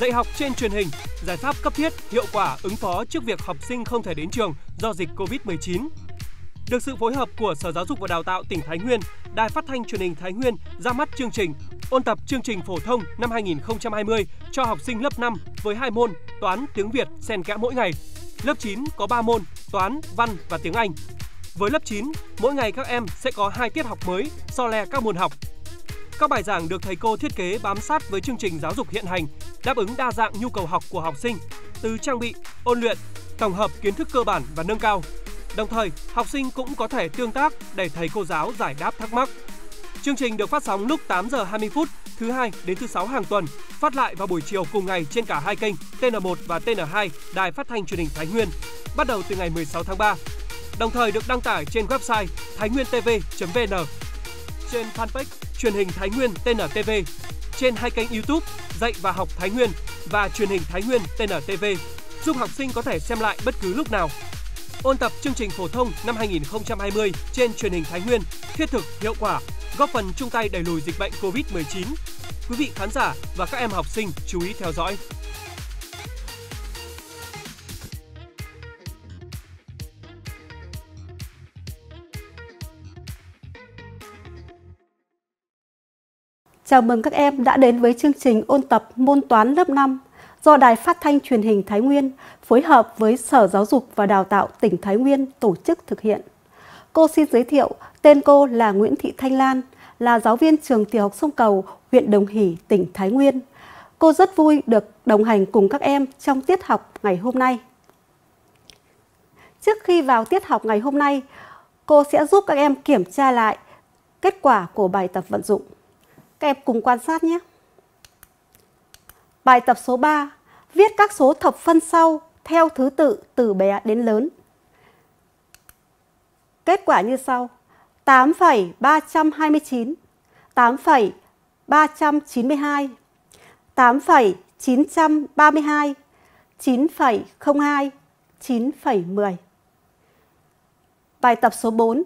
dạy học trên truyền hình, giải pháp cấp thiết, hiệu quả ứng phó trước việc học sinh không thể đến trường do dịch Covid-19. Được sự phối hợp của Sở Giáo dục và Đào tạo tỉnh Thái Nguyên, Đài Phát thanh Truyền hình Thái Nguyên ra mắt chương trình ôn tập chương trình phổ thông năm 2020 cho học sinh lớp 5 với hai môn toán, tiếng Việt xen kẽ mỗi ngày. Lớp 9 có 3 môn toán, văn và tiếng Anh. Với lớp 9, mỗi ngày các em sẽ có hai tiết học mới so le các môn học. Các bài giảng được thầy cô thiết kế bám sát với chương trình giáo dục hiện hành đáp ứng đa dạng nhu cầu học của học sinh từ trang bị, ôn luyện, tổng hợp kiến thức cơ bản và nâng cao. Đồng thời, học sinh cũng có thể tương tác để thầy cô giáo giải đáp thắc mắc. Chương trình được phát sóng lúc 8 giờ 20 phút thứ hai đến thứ sáu hàng tuần, phát lại vào buổi chiều cùng ngày trên cả hai kênh TN1 và TN2 Đài Phát thanh Truyền hình Thái Nguyên, bắt đầu từ ngày 16 tháng 3. Đồng thời được đăng tải trên website tv vn trên fanpage truyền hình Thái Nguyên TNTV trên hai kênh YouTube Dạy và học Thái Nguyên và truyền hình Thái Nguyên TNTV, giúp học sinh có thể xem lại bất cứ lúc nào. Ôn tập chương trình phổ thông năm 2020 trên truyền hình Thái Nguyên thiết thực, hiệu quả, góp phần chung tay đẩy lùi dịch bệnh COVID-19. Quý vị khán giả và các em học sinh chú ý theo dõi. Chào mừng các em đã đến với chương trình ôn tập môn toán lớp 5 do Đài Phát thanh Truyền hình Thái Nguyên phối hợp với Sở Giáo dục và Đào tạo tỉnh Thái Nguyên tổ chức thực hiện. Cô xin giới thiệu, tên cô là Nguyễn Thị Thanh Lan, là giáo viên trường tiểu học Sông Cầu, huyện Đồng Hỷ, tỉnh Thái Nguyên. Cô rất vui được đồng hành cùng các em trong tiết học ngày hôm nay. Trước khi vào tiết học ngày hôm nay, cô sẽ giúp các em kiểm tra lại kết quả của bài tập vận dụng. Các em cùng quan sát nhé. Bài tập số 3, viết các số thập phân sau theo thứ tự từ bé đến lớn. Kết quả như sau. 8,329, 8,392, 8,932, 9,02, 9,10. Bài tập số 4.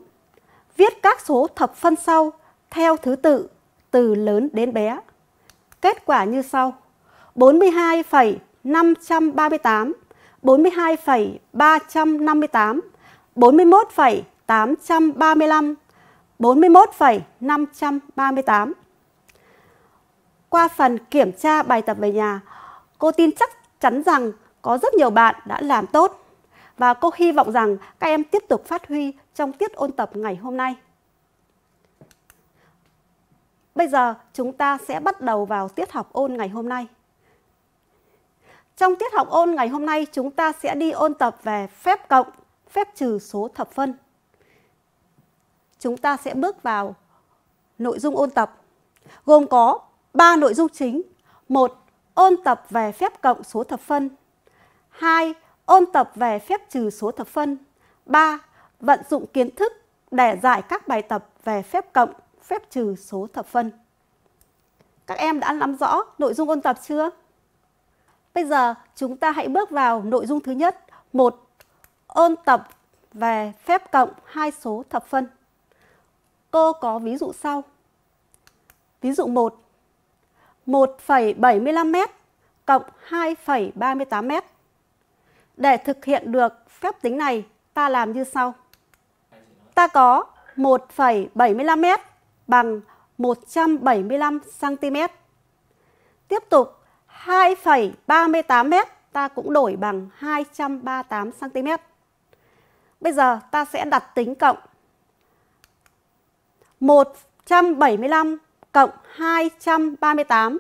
Viết các số thập phân sau theo thứ tự từ lớn đến bé. Kết quả như sau: 42,538, 42,358, 41,835, 41,538. Qua phần kiểm tra bài tập về nhà, cô tin chắc chắn rằng có rất nhiều bạn đã làm tốt và cô hy vọng rằng các em tiếp tục phát huy trong tiết ôn tập ngày hôm nay. Bây giờ chúng ta sẽ bắt đầu vào tiết học ôn ngày hôm nay. Trong tiết học ôn ngày hôm nay chúng ta sẽ đi ôn tập về phép cộng, phép trừ số thập phân. Chúng ta sẽ bước vào nội dung ôn tập gồm có 3 nội dung chính. 1. Ôn tập về phép cộng số thập phân. 2. Ôn tập về phép trừ số thập phân. 3. Vận dụng kiến thức để giải các bài tập về phép cộng phép trừ số thập phân. Các em đã nắm rõ nội dung ôn tập chưa? Bây giờ chúng ta hãy bước vào nội dung thứ nhất, một ôn tập về phép cộng hai số thập phân. Cô có ví dụ sau. Ví dụ 1. 1,75m cộng 2,38m. Để thực hiện được phép tính này, ta làm như sau. Ta có 1,75m bằng 175 cm. Tiếp tục 2,38 m ta cũng đổi bằng 238 cm. Bây giờ ta sẽ đặt tính cộng 175 cộng 238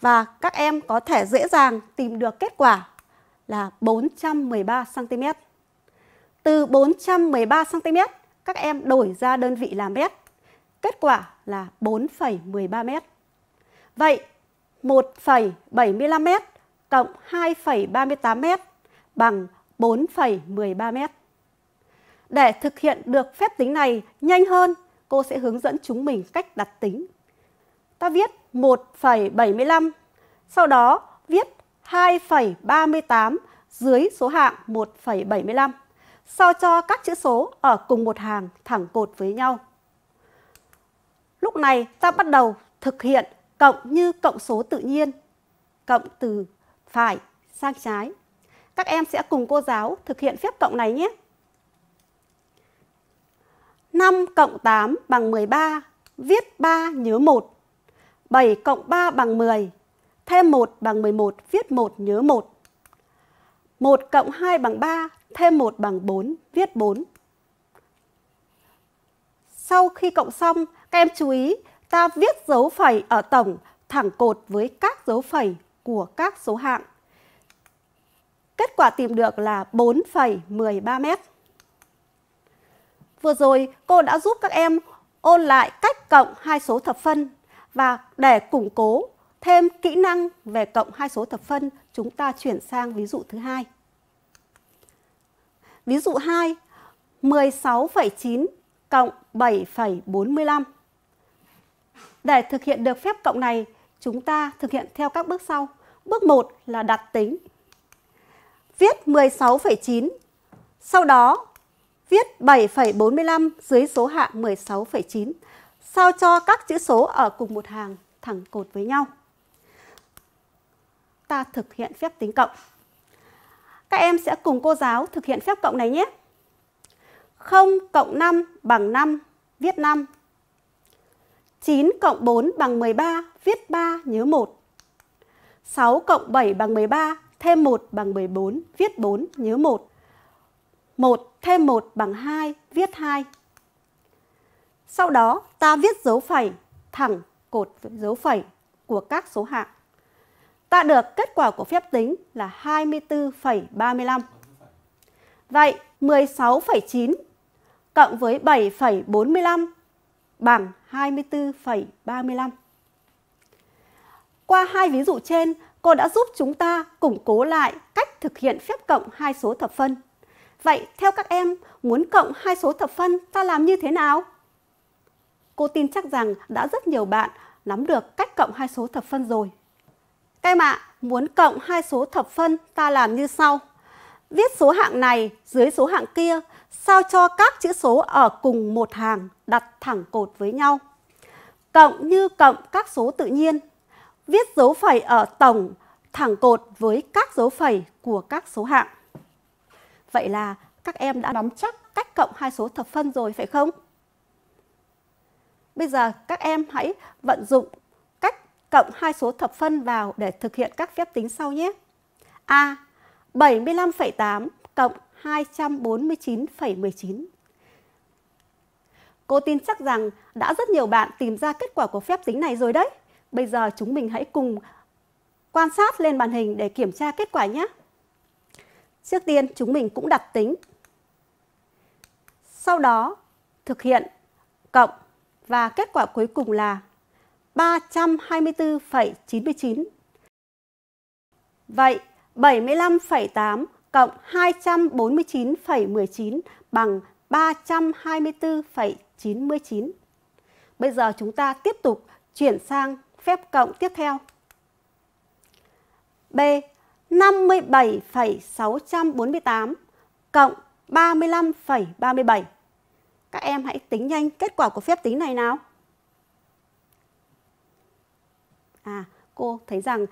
và các em có thể dễ dàng tìm được kết quả là 413 cm. Từ 413 cm các em đổi ra đơn vị là mét Kết quả là 4,13 m. Vậy 1,75 m cộng 2,38 m bằng 4,13 m. Để thực hiện được phép tính này nhanh hơn, cô sẽ hướng dẫn chúng mình cách đặt tính. Ta viết 1,75, sau đó viết 2,38 dưới số hạng 1,75. So cho các chữ số ở cùng một hàng thẳng cột với nhau. Lúc này ta bắt đầu thực hiện cộng như cộng số tự nhiên, cộng từ phải sang trái. Các em sẽ cùng cô giáo thực hiện phép cộng này nhé. 5 cộng 8 bằng 13, viết 3 nhớ 1. 7 cộng 3 bằng 10, thêm 1 bằng 11, viết 1 nhớ 1. 1 cộng 2 bằng 3, thêm 1 bằng 4, viết 4. Sau khi cộng xong, các em chú ý, ta viết dấu phẩy ở tổng thẳng cột với các dấu phẩy của các số hạng. Kết quả tìm được là 4,13 mét. Vừa rồi, cô đã giúp các em ôn lại cách cộng hai số thập phân và để củng cố thêm kỹ năng về cộng hai số thập phân, chúng ta chuyển sang ví dụ thứ hai. Ví dụ 2, 16,9 cộng 7,45. Để thực hiện được phép cộng này, chúng ta thực hiện theo các bước sau. Bước 1 là đặt tính. Viết 16,9, sau đó viết 7,45 dưới số hạng 16,9, sao cho các chữ số ở cùng một hàng thẳng cột với nhau. Ta thực hiện phép tính cộng. Các em sẽ cùng cô giáo thực hiện phép cộng này nhé. 0 cộng 5 bằng 5, viết 5. 9 cộng 4 bằng 13, viết 3 nhớ 1. 6 cộng 7 bằng 13, thêm 1 bằng 14, viết 4 nhớ 1. 1 thêm 1 bằng 2, viết 2. Sau đó ta viết dấu phẩy thẳng cột dấu phẩy của các số hạng. Ta được kết quả của phép tính là 24,35. Vậy 16,9 cộng với 7,45 bằng 24,35. Qua hai ví dụ trên, cô đã giúp chúng ta củng cố lại cách thực hiện phép cộng hai số thập phân. Vậy theo các em, muốn cộng hai số thập phân ta làm như thế nào? Cô tin chắc rằng đã rất nhiều bạn nắm được cách cộng hai số thập phân rồi. Các em ạ, à, muốn cộng hai số thập phân ta làm như sau. Viết số hạng này dưới số hạng kia sao cho các chữ số ở cùng một hàng đặt thẳng cột với nhau. Cộng như cộng các số tự nhiên, viết dấu phẩy ở tổng thẳng cột với các dấu phẩy của các số hạng. Vậy là các em đã nắm chắc cách cộng hai số thập phân rồi phải không? Bây giờ các em hãy vận dụng cách cộng hai số thập phân vào để thực hiện các phép tính sau nhé. A. 75,8 cộng 249,19. Cô tin chắc rằng đã rất nhiều bạn tìm ra kết quả của phép tính này rồi đấy. Bây giờ chúng mình hãy cùng quan sát lên màn hình để kiểm tra kết quả nhé. Trước tiên chúng mình cũng đặt tính. Sau đó thực hiện cộng và kết quả cuối cùng là 324,99. Vậy 75,8 cộng 249,19 bằng 324,99. Bây giờ chúng ta tiếp tục chuyển sang phép cộng tiếp theo. B. 57,648 cộng 35,37. Các em hãy tính nhanh kết quả của phép tính này nào. À, cô thấy rằng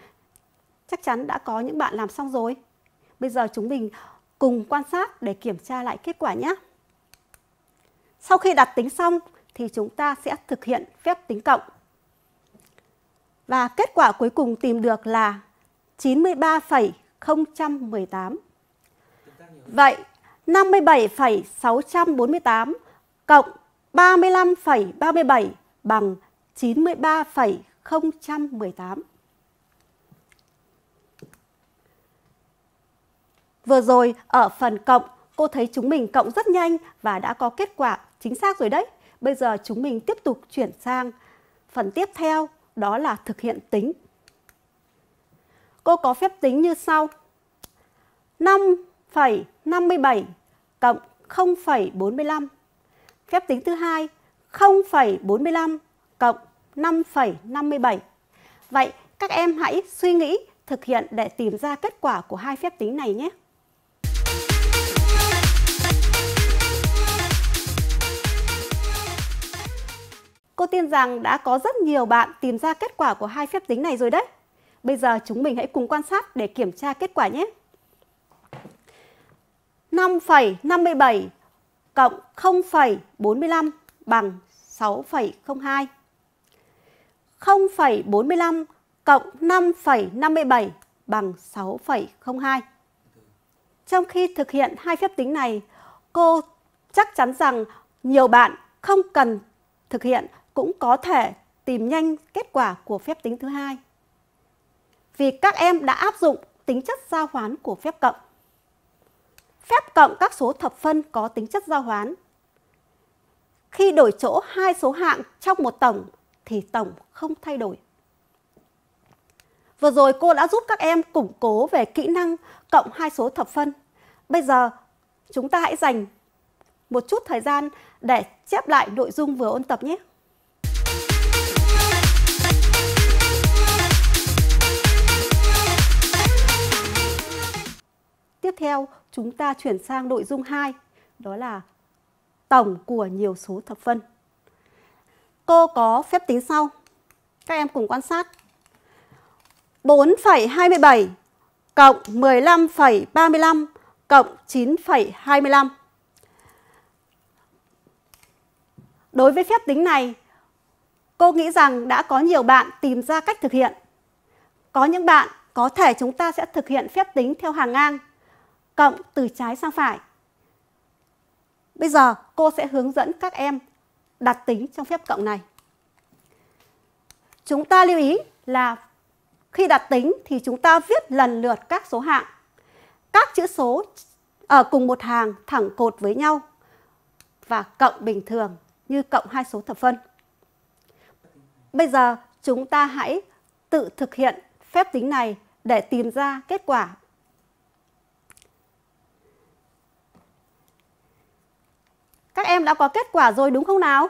chắc chắn đã có những bạn làm xong rồi. Bây giờ chúng mình cùng quan sát để kiểm tra lại kết quả nhé. Sau khi đặt tính xong thì chúng ta sẽ thực hiện phép tính cộng. Và kết quả cuối cùng tìm được là 93,018. Vậy 57,648 cộng 35,37 bằng 93,018. Vừa rồi ở phần cộng, cô thấy chúng mình cộng rất nhanh và đã có kết quả chính xác rồi đấy. Bây giờ chúng mình tiếp tục chuyển sang phần tiếp theo, đó là thực hiện tính. Cô có phép tính như sau. 5,57 cộng 0,45. Phép tính thứ hai 0,45 cộng 5,57. Vậy các em hãy suy nghĩ thực hiện để tìm ra kết quả của hai phép tính này nhé. Cô tin rằng đã có rất nhiều bạn tìm ra kết quả của hai phép tính này rồi đấy. Bây giờ chúng mình hãy cùng quan sát để kiểm tra kết quả nhé. 5,57 cộng 0,45 bằng 6,02. 0,45 cộng 5,57 bằng 6,02. Trong khi thực hiện hai phép tính này, cô chắc chắn rằng nhiều bạn không cần thực hiện cũng có thể tìm nhanh kết quả của phép tính thứ hai vì các em đã áp dụng tính chất giao hoán của phép cộng. Phép cộng các số thập phân có tính chất giao hoán. Khi đổi chỗ hai số hạng trong một tổng thì tổng không thay đổi. Vừa rồi cô đã giúp các em củng cố về kỹ năng cộng hai số thập phân. Bây giờ chúng ta hãy dành một chút thời gian để chép lại nội dung vừa ôn tập nhé. Tiếp theo, chúng ta chuyển sang nội dung 2, đó là tổng của nhiều số thập phân. Cô có phép tính sau. Các em cùng quan sát. 4,27 cộng 15,35 cộng 9,25. Đối với phép tính này, cô nghĩ rằng đã có nhiều bạn tìm ra cách thực hiện. Có những bạn có thể chúng ta sẽ thực hiện phép tính theo hàng ngang cộng từ trái sang phải. Bây giờ cô sẽ hướng dẫn các em đặt tính trong phép cộng này. Chúng ta lưu ý là khi đặt tính thì chúng ta viết lần lượt các số hạng. Các chữ số ở ờ, cùng một hàng thẳng cột với nhau và cộng bình thường như cộng hai số thập phân. Bây giờ chúng ta hãy tự thực hiện phép tính này để tìm ra kết quả Các em đã có kết quả rồi đúng không nào?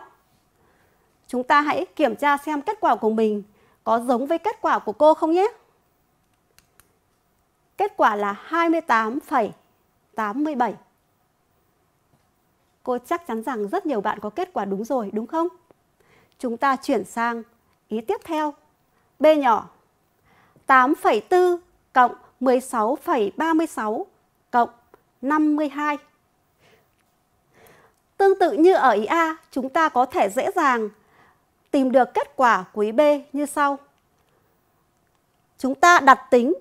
Chúng ta hãy kiểm tra xem kết quả của mình có giống với kết quả của cô không nhé. Kết quả là 28,87. Cô chắc chắn rằng rất nhiều bạn có kết quả đúng rồi, đúng không? Chúng ta chuyển sang ý tiếp theo. B nhỏ 8,4 cộng 16,36 cộng 52. Tương tự như ở ý A, chúng ta có thể dễ dàng tìm được kết quả của ý B như sau. Chúng ta đặt tính,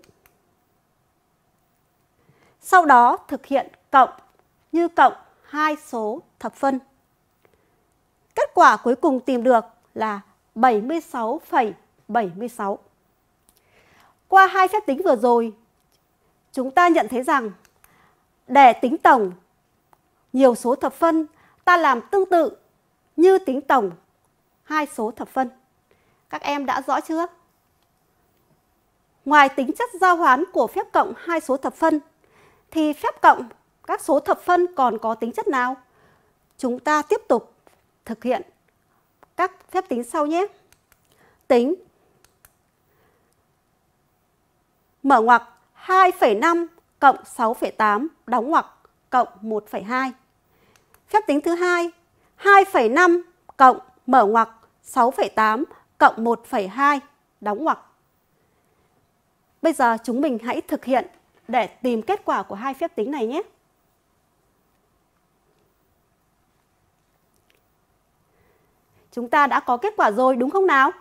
sau đó thực hiện cộng như cộng hai số thập phân. Kết quả cuối cùng tìm được là 76,76. Qua hai phép tính vừa rồi, chúng ta nhận thấy rằng để tính tổng nhiều số thập phân ta làm tương tự như tính tổng hai số thập phân. Các em đã rõ chưa? Ngoài tính chất giao hoán của phép cộng hai số thập phân, thì phép cộng các số thập phân còn có tính chất nào? Chúng ta tiếp tục thực hiện các phép tính sau nhé. Tính mở ngoặc 2,5 cộng 6,8 đóng ngoặc cộng 1,2. Phép tính thứ hai 2,5 cộng mở ngoặc 6,8 cộng 1,2 đóng ngoặc. Bây giờ chúng mình hãy thực hiện để tìm kết quả của hai phép tính này nhé. Chúng ta đã có kết quả rồi đúng không nào?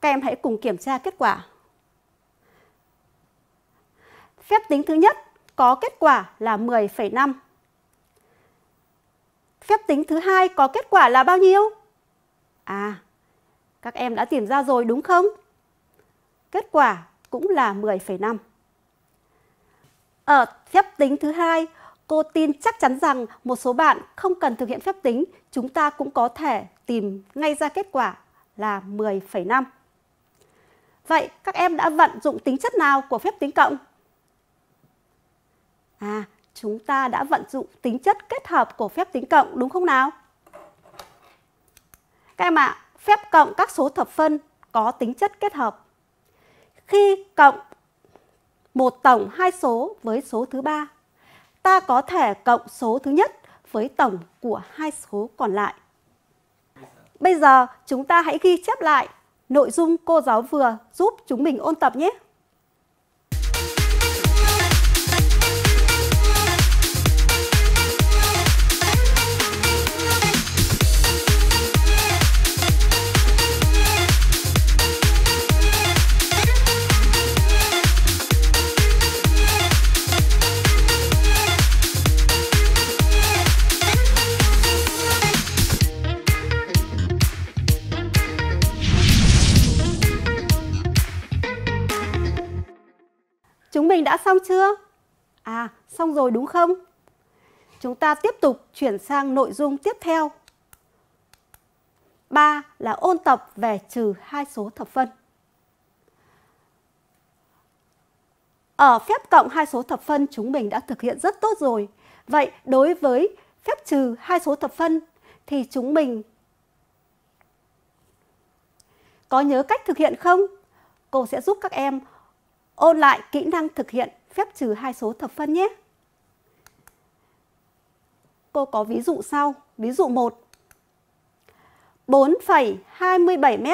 Các em hãy cùng kiểm tra kết quả. Phép tính thứ nhất có kết quả là 10,5 phép tính thứ hai có kết quả là bao nhiêu? À, các em đã tìm ra rồi đúng không? Kết quả cũng là 10,5. Ở ờ, phép tính thứ hai, cô tin chắc chắn rằng một số bạn không cần thực hiện phép tính, chúng ta cũng có thể tìm ngay ra kết quả là 10,5. Vậy các em đã vận dụng tính chất nào của phép tính cộng? À, chúng ta đã vận dụng tính chất kết hợp của phép tính cộng đúng không nào? Các em ạ, à, phép cộng các số thập phân có tính chất kết hợp. Khi cộng một tổng hai số với số thứ ba, ta có thể cộng số thứ nhất với tổng của hai số còn lại. Bây giờ chúng ta hãy ghi chép lại nội dung cô giáo vừa giúp chúng mình ôn tập nhé. đã xong chưa? À, xong rồi đúng không? Chúng ta tiếp tục chuyển sang nội dung tiếp theo. 3 là ôn tập về trừ hai số thập phân. Ở phép cộng hai số thập phân chúng mình đã thực hiện rất tốt rồi. Vậy đối với phép trừ hai số thập phân thì chúng mình có nhớ cách thực hiện không? Cô sẽ giúp các em Ôn lại kỹ năng thực hiện phép trừ hai số thập phân nhé. Cô có ví dụ sau. Ví dụ 1. 4,27 m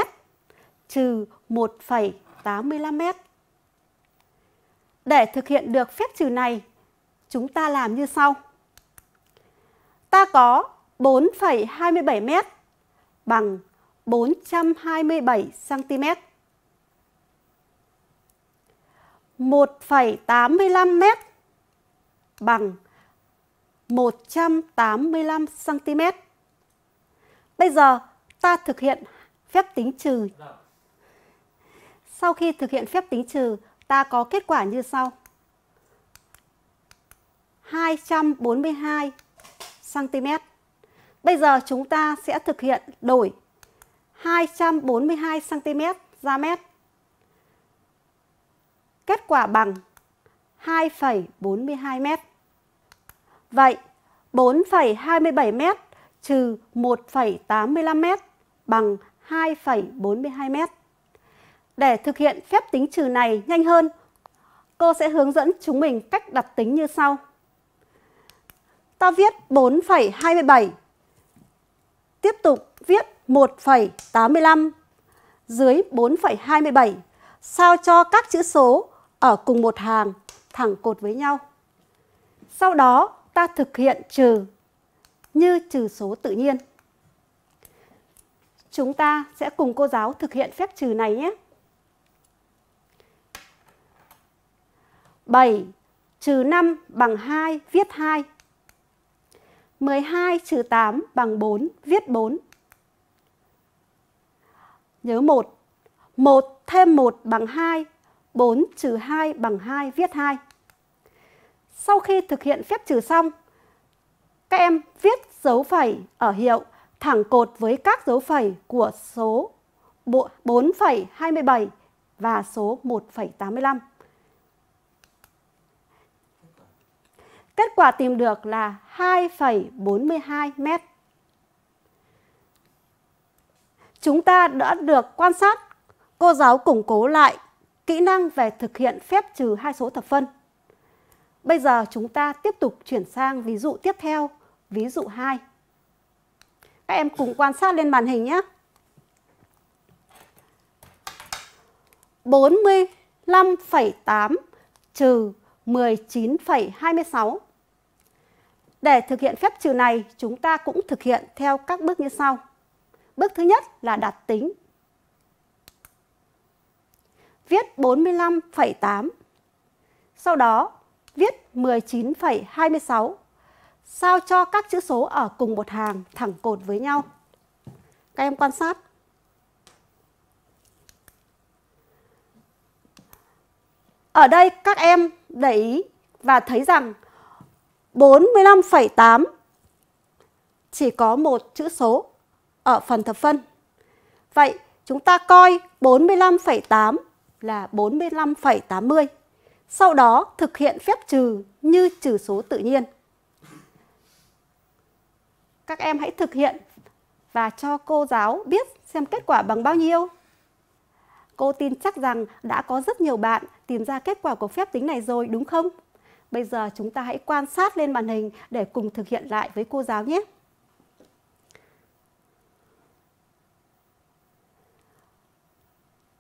trừ 1,85 m. Để thực hiện được phép trừ này, chúng ta làm như sau. Ta có 4,27 m bằng 427 cm. 1,85 m bằng 185 cm. Bây giờ ta thực hiện phép tính trừ. Sau khi thực hiện phép tính trừ, ta có kết quả như sau. 242 cm. Bây giờ chúng ta sẽ thực hiện đổi 242 cm ra mét kết quả bằng 2,42 m. Vậy 4,27 m trừ 1,85 m bằng 2,42 m. Để thực hiện phép tính trừ này nhanh hơn, cô sẽ hướng dẫn chúng mình cách đặt tính như sau. Ta viết 4,27, tiếp tục viết 1,85 dưới 4,27 sao cho các chữ số ở cùng một hàng thẳng cột với nhau. Sau đó ta thực hiện trừ như trừ số tự nhiên. Chúng ta sẽ cùng cô giáo thực hiện phép trừ này nhé. 7 trừ 5 bằng 2 viết 2. 12 trừ 8 bằng 4 viết 4. Nhớ 1. 1 thêm 1 bằng 2 4 trừ 2 bằng 2 viết 2. Sau khi thực hiện phép trừ xong, các em viết dấu phẩy ở hiệu thẳng cột với các dấu phẩy của số 4,27 và số 1,85. Kết quả tìm được là 2,42 mét. Chúng ta đã được quan sát cô giáo củng cố lại kỹ năng về thực hiện phép trừ hai số thập phân. Bây giờ chúng ta tiếp tục chuyển sang ví dụ tiếp theo, ví dụ 2. Các em cùng quan sát lên màn hình nhé. 45,8 trừ 19,26. Để thực hiện phép trừ này, chúng ta cũng thực hiện theo các bước như sau. Bước thứ nhất là đặt tính viết 45,8. Sau đó, viết 19,26. Sao cho các chữ số ở cùng một hàng thẳng cột với nhau. Các em quan sát. Ở đây các em để ý và thấy rằng 45,8 chỉ có một chữ số ở phần thập phân. Vậy chúng ta coi 45,8 là 45,80. Sau đó thực hiện phép trừ như trừ số tự nhiên. Các em hãy thực hiện và cho cô giáo biết xem kết quả bằng bao nhiêu. Cô tin chắc rằng đã có rất nhiều bạn tìm ra kết quả của phép tính này rồi đúng không? Bây giờ chúng ta hãy quan sát lên màn hình để cùng thực hiện lại với cô giáo nhé.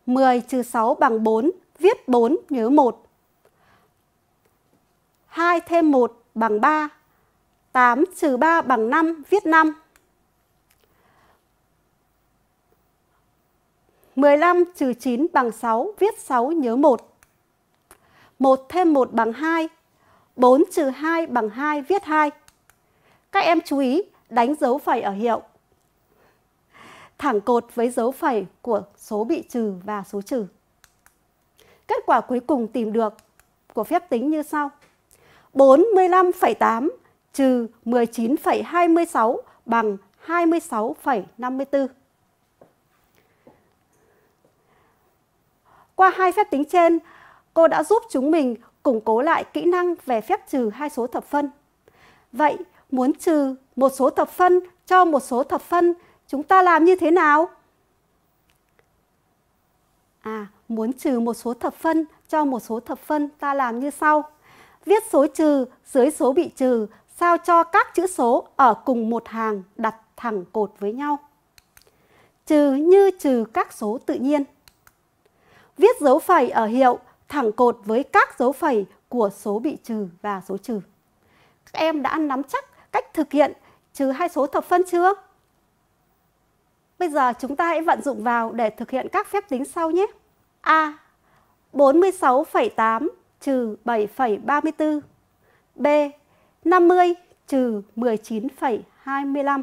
10 trừ 6 bằng 4, viết 4 nhớ 1. 2 thêm 1 bằng 3, 8 trừ 3 bằng 5, viết 5. 15 trừ 9 bằng 6, viết 6 nhớ 1. 1 thêm 1 bằng 2, 4 trừ 2 bằng 2, viết 2. Các em chú ý đánh dấu phẩy ở hiệu thẳng cột với dấu phẩy của số bị trừ và số trừ. Kết quả cuối cùng tìm được của phép tính như sau. 45,8 trừ 19,26 bằng 26,54. Qua hai phép tính trên, cô đã giúp chúng mình củng cố lại kỹ năng về phép trừ hai số thập phân. Vậy, muốn trừ một số thập phân cho một số thập phân Chúng ta làm như thế nào? À, muốn trừ một số thập phân cho một số thập phân ta làm như sau. Viết số trừ dưới số bị trừ sao cho các chữ số ở cùng một hàng đặt thẳng cột với nhau. Trừ như trừ các số tự nhiên. Viết dấu phẩy ở hiệu thẳng cột với các dấu phẩy của số bị trừ và số trừ. Các em đã nắm chắc cách thực hiện trừ hai số thập phân chưa? Bây giờ chúng ta hãy vận dụng vào để thực hiện các phép tính sau nhé. A. 46,8 trừ 7,34 B. 50 trừ 19,25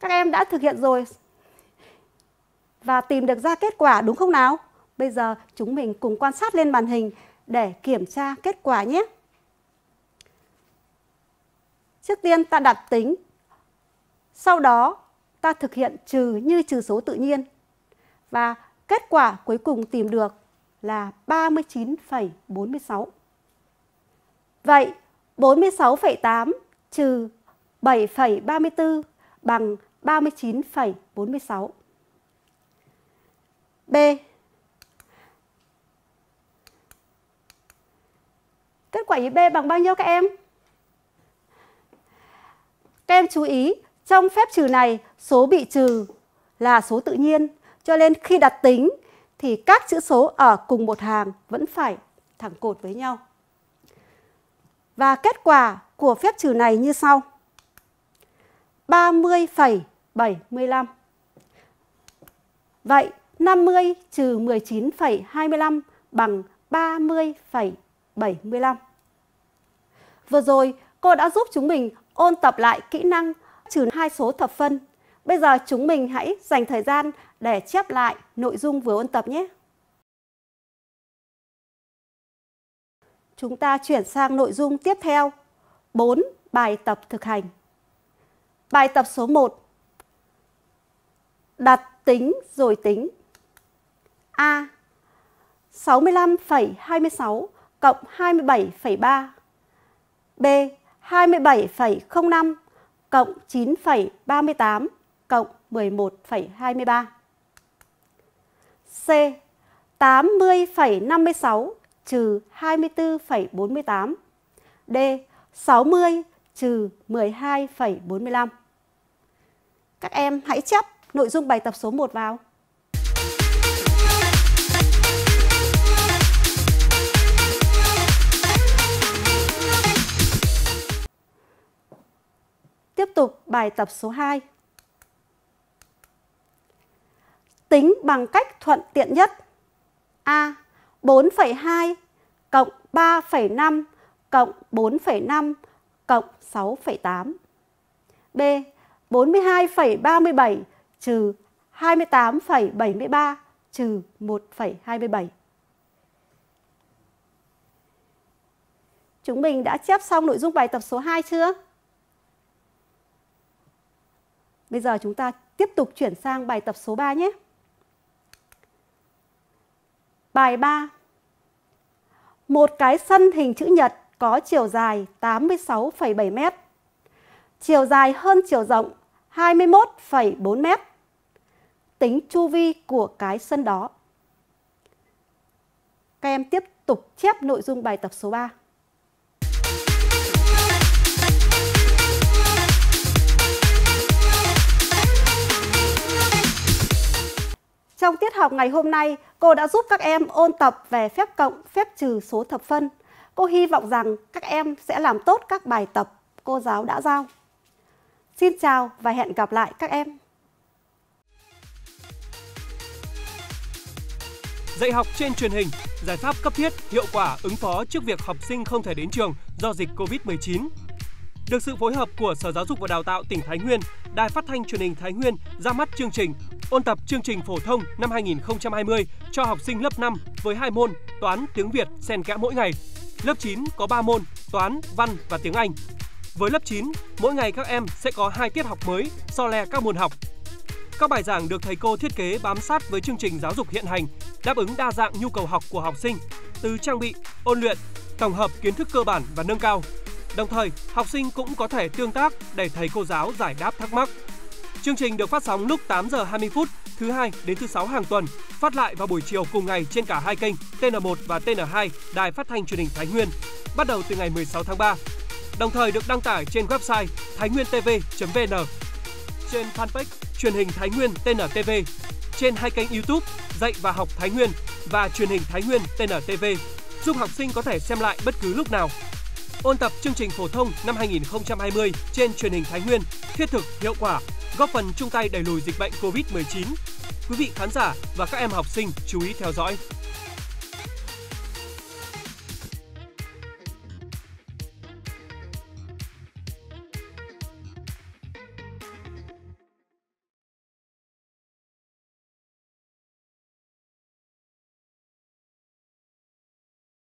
Các em đã thực hiện rồi và tìm được ra kết quả đúng không nào? Bây giờ chúng mình cùng quan sát lên màn hình để kiểm tra kết quả nhé. Trước tiên ta đặt tính, sau đó ta thực hiện trừ như trừ số tự nhiên và kết quả cuối cùng tìm được là 39,46. Vậy 46,8 trừ 7,34 bằng 39,46. B. Kết quả ý B bằng bao nhiêu các em? Các em chú ý, trong phép trừ này, số bị trừ là số tự nhiên. Cho nên khi đặt tính thì các chữ số ở cùng một hàng vẫn phải thẳng cột với nhau. Và kết quả của phép trừ này như sau. 30,75 Vậy 50 trừ 19,25 bằng 30,75. 75. Vừa rồi, cô đã giúp chúng mình ôn tập lại kỹ năng trừ hai số thập phân. Bây giờ chúng mình hãy dành thời gian để chép lại nội dung vừa ôn tập nhé. Chúng ta chuyển sang nội dung tiếp theo. 4. Bài tập thực hành. Bài tập số 1. Đặt tính rồi tính. A. 65,26 cộng 27,3. B. 27,05 cộng 9,38 cộng 11,23. C. 80,56 trừ 24,48. D. 60 trừ 12,45. Các em hãy chép nội dung bài tập số 1 vào. Tiếp tục bài tập số 2. Tính bằng cách thuận tiện nhất. A. 4,2 cộng 3,5 cộng 4,5 cộng 6,8. B. 42,37 trừ 28,73 trừ 1,27. Chúng mình đã chép xong nội dung bài tập số 2 chưa? Bây giờ chúng ta tiếp tục chuyển sang bài tập số 3 nhé. Bài 3 Một cái sân hình chữ nhật có chiều dài 86,7 m, chiều dài hơn chiều rộng 21,4 m. Tính chu vi của cái sân đó. Các em tiếp tục chép nội dung bài tập số 3. Trong tiết học ngày hôm nay, cô đã giúp các em ôn tập về phép cộng, phép trừ số thập phân. Cô hy vọng rằng các em sẽ làm tốt các bài tập cô giáo đã giao. Xin chào và hẹn gặp lại các em. Dạy học trên truyền hình, giải pháp cấp thiết, hiệu quả ứng phó trước việc học sinh không thể đến trường do dịch Covid-19 được sự phối hợp của Sở Giáo dục và Đào tạo tỉnh Thái Nguyên, Đài Phát thanh Truyền hình Thái Nguyên ra mắt chương trình ôn tập chương trình phổ thông năm 2020 cho học sinh lớp 5 với hai môn toán, tiếng Việt xen kẽ mỗi ngày. Lớp 9 có 3 môn toán, văn và tiếng Anh. Với lớp 9, mỗi ngày các em sẽ có hai tiết học mới so le các môn học. Các bài giảng được thầy cô thiết kế bám sát với chương trình giáo dục hiện hành, đáp ứng đa dạng nhu cầu học của học sinh, từ trang bị, ôn luyện, tổng hợp kiến thức cơ bản và nâng cao Đồng thời, học sinh cũng có thể tương tác để thầy cô giáo giải đáp thắc mắc. Chương trình được phát sóng lúc 8 giờ 20 phút thứ hai đến thứ sáu hàng tuần, phát lại vào buổi chiều cùng ngày trên cả hai kênh TN1 và TN2 Đài Phát thanh Truyền hình Thái Nguyên, bắt đầu từ ngày 16 tháng 3. Đồng thời được đăng tải trên website thainhuyen.tv.vn, trên fanpage Truyền hình Thái Nguyên TNTV, trên hai kênh YouTube Dạy và học Thái Nguyên và Truyền hình Thái Nguyên TNTV, giúp học sinh có thể xem lại bất cứ lúc nào ôn tập chương trình phổ thông năm 2020 trên truyền hình Thái Nguyên, thiết thực, hiệu quả, góp phần chung tay đẩy lùi dịch bệnh COVID-19. Quý vị khán giả và các em học sinh chú ý theo dõi.